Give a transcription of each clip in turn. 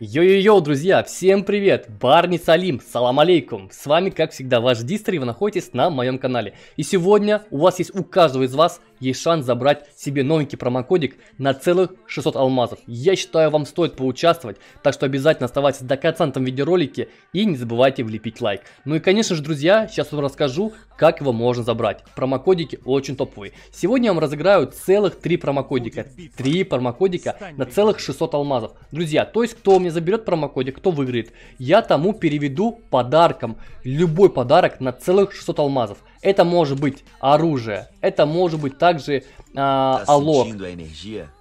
Йо-йо-йо, друзья, всем привет! Барни Салим, салам алейкум! С вами, как всегда, ваш Дистер, и вы находитесь на моем канале. И сегодня у вас есть у каждого из вас есть шанс забрать себе новенький промокодик на целых 600 алмазов. Я считаю, вам стоит поучаствовать, так что обязательно оставайтесь до конца на этом видеоролике и не забывайте влепить лайк. Ну и конечно же, друзья, сейчас вам расскажу, как его можно забрать. Промокодики очень топовые. Сегодня я вам разыграю целых 3 промокодика. 3 промокодика на целых 600 алмазов. Друзья, то есть кто у меня заберет промокодик, кто выиграет, я тому переведу подарком. Любой подарок на целых 600 алмазов. Это может быть оружие, это может быть также э, а, алок.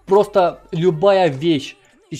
Просто любая вещь,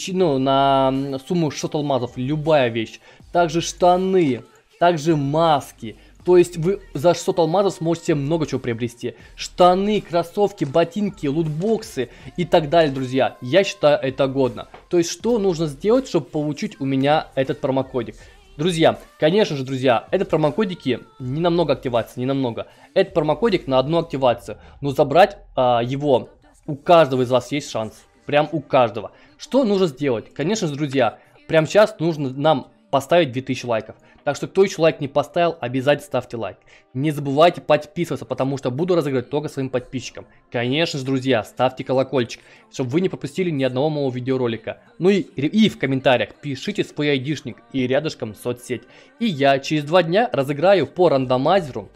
ну, на сумму 6 алмазов, любая вещь. Также штаны, также маски. То есть вы за 600 алмазов сможете много чего приобрести. Штаны, кроссовки, ботинки, лутбоксы и так далее, друзья. Я считаю это годно. То есть что нужно сделать, чтобы получить у меня этот промокодик? Друзья, конечно же, друзья, этот промокодики не намного активации, не намного. Этот промокодик на одну активацию, но забрать а, его у каждого из вас есть шанс. Прям у каждого. Что нужно сделать? Конечно же, друзья, прям сейчас нужно нам поставить 2000 лайков. Так что кто еще лайк не поставил, обязательно ставьте лайк. Не забывайте подписываться, потому что буду разыгрывать только своим подписчикам. Конечно же, друзья, ставьте колокольчик, чтобы вы не пропустили ни одного моего видеоролика. Ну и, и в комментариях пишите свой айдишник и рядышком соцсеть. И я через два дня разыграю по рандомайзеру,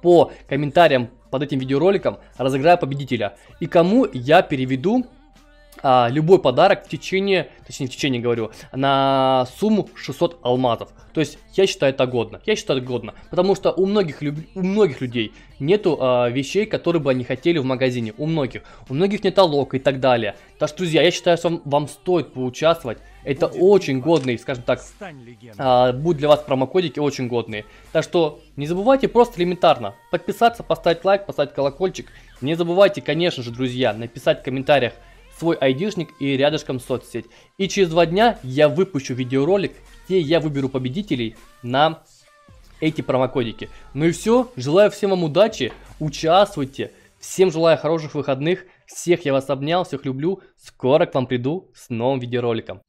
по комментариям под этим видеороликом, разыграю победителя. И кому я переведу а, любой подарок в течение, точнее в течение говорю, на сумму 600 алмазов. То есть я считаю это годно. Я считаю это годно, потому что у многих, люб... у многих людей нету а, вещей, которые бы они хотели в магазине. У многих. У многих нет алока и так далее. Так что, друзья, я считаю, что вам, вам стоит поучаствовать. Это Будет очень годный, скажем так, а, будут для вас промокодики очень годные. Так что не забывайте просто элементарно подписаться, поставить лайк, поставить колокольчик. Не забывайте, конечно же, друзья, написать в комментариях, свой айдишник и рядышком соцсеть. И через два дня я выпущу видеоролик, где я выберу победителей на эти промокодики. Ну и все, желаю всем вам удачи, участвуйте, всем желаю хороших выходных, всех я вас обнял, всех люблю, скоро к вам приду с новым видеороликом.